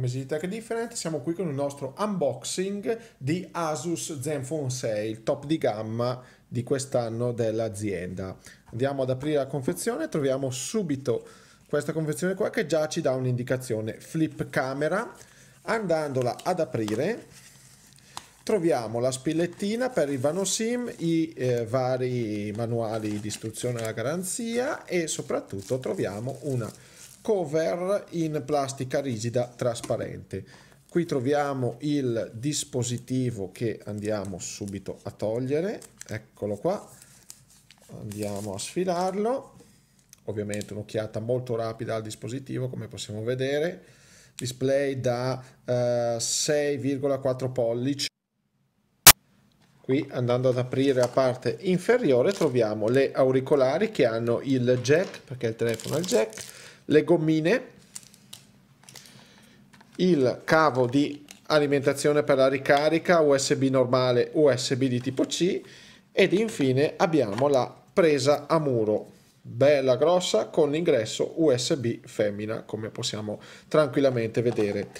Mesi di Tech Different, siamo qui con il nostro unboxing di Asus Zenfone 6, il top di gamma di quest'anno dell'azienda. Andiamo ad aprire la confezione, troviamo subito questa confezione qua che già ci dà un'indicazione flip camera. Andandola ad aprire troviamo la spillettina per il vano sim, i eh, vari manuali di istruzione alla garanzia e soprattutto troviamo una cover in plastica rigida trasparente. Qui troviamo il dispositivo che andiamo subito a togliere, eccolo qua, andiamo a sfilarlo, ovviamente un'occhiata molto rapida al dispositivo come possiamo vedere, display da eh, 6,4 pollici Qui andando ad aprire la parte inferiore troviamo le auricolari che hanno il jack, perché il telefono ha il jack, le gommine, il cavo di alimentazione per la ricarica, USB normale, USB di tipo C ed infine abbiamo la presa a muro bella grossa con l'ingresso USB femmina come possiamo tranquillamente vedere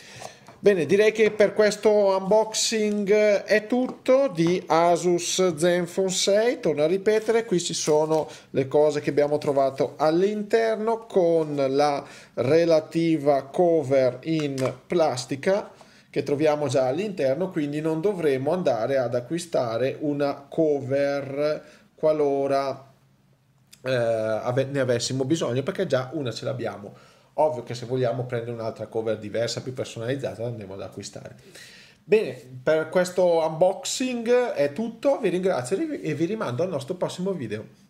Bene, direi che per questo unboxing è tutto di Asus Zenfone 6, torno a ripetere, qui ci sono le cose che abbiamo trovato all'interno con la relativa cover in plastica che troviamo già all'interno, quindi non dovremo andare ad acquistare una cover qualora eh, ne avessimo bisogno perché già una ce l'abbiamo. Ovvio che se vogliamo prendere un'altra cover diversa, più personalizzata, andremo ad acquistare. Bene, per questo unboxing è tutto, vi ringrazio e vi rimando al nostro prossimo video.